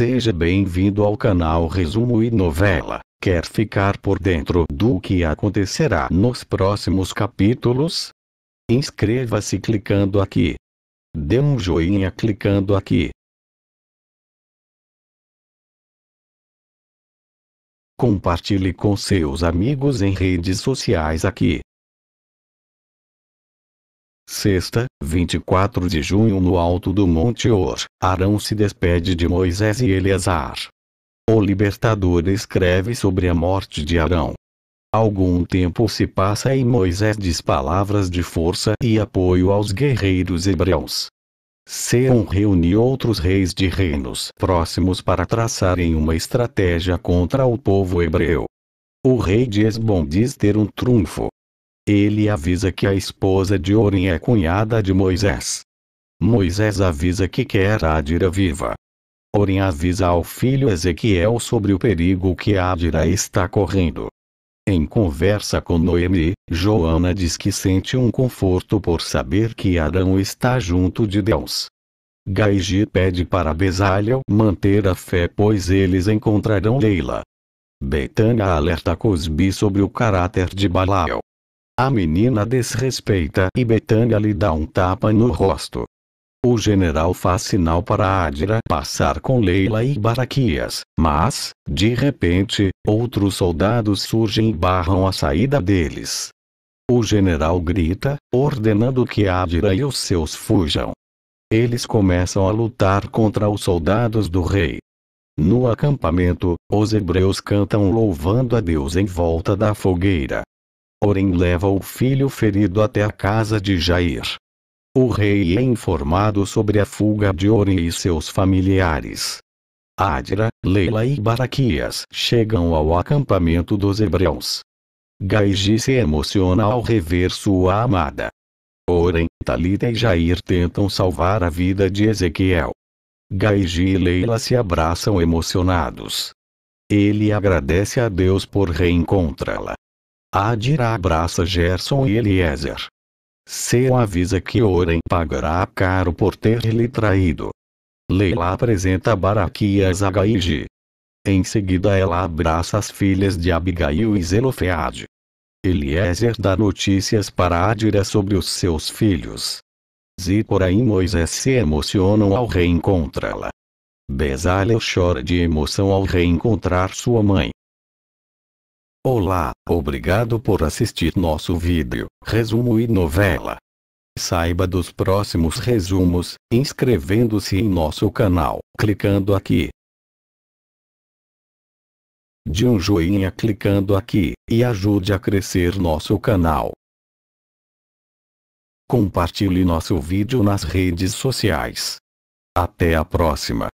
Seja bem-vindo ao canal Resumo e Novela. Quer ficar por dentro do que acontecerá nos próximos capítulos? Inscreva-se clicando aqui. Dê um joinha clicando aqui. Compartilhe com seus amigos em redes sociais aqui sexta, 24 de junho no alto do Monte Or, Arão se despede de Moisés e Eleazar. O libertador escreve sobre a morte de Arão. Algum tempo se passa e Moisés diz palavras de força e apoio aos guerreiros hebreus. Seon reuniu outros reis de reinos próximos para traçarem uma estratégia contra o povo hebreu. O rei de Esbom diz ter um trunfo, ele avisa que a esposa de Oren é cunhada de Moisés. Moisés avisa que quer Adira viva. Oren avisa ao filho Ezequiel sobre o perigo que Adira está correndo. Em conversa com Noemi, Joana diz que sente um conforto por saber que Arão está junto de Deus. Gaiji pede para Bezalel manter a fé pois eles encontrarão Leila. Betânia alerta Cosbi sobre o caráter de Balael. A menina desrespeita e Betânia lhe dá um tapa no rosto. O general faz sinal para Adira passar com Leila e Baraquias, mas, de repente, outros soldados surgem e barram a saída deles. O general grita, ordenando que Adira e os seus fujam. Eles começam a lutar contra os soldados do rei. No acampamento, os hebreus cantam louvando a Deus em volta da fogueira. Porém leva o filho ferido até a casa de Jair. O rei é informado sobre a fuga de Ori e seus familiares. Adira, Leila e Baraquias chegam ao acampamento dos hebreus. Gaiji se emociona ao rever sua amada. Porém, Talita e Jair tentam salvar a vida de Ezequiel. Gaiji e Leila se abraçam emocionados. Ele agradece a Deus por reencontrá-la, Adira abraça Gerson e Eliezer. Seu avisa que Oren pagará caro por ter lhe traído. Leila apresenta Baraquias a Gaiji. Em seguida ela abraça as filhas de Abigail e Zelofeade. Eliezer dá notícias para Adira sobre os seus filhos. Zípora e Moisés se emocionam ao reencontrá-la. Bezalel chora de emoção ao reencontrar sua mãe. Olá, obrigado por assistir nosso vídeo, resumo e novela. Saiba dos próximos resumos, inscrevendo-se em nosso canal, clicando aqui. De um joinha clicando aqui, e ajude a crescer nosso canal. Compartilhe nosso vídeo nas redes sociais. Até a próxima!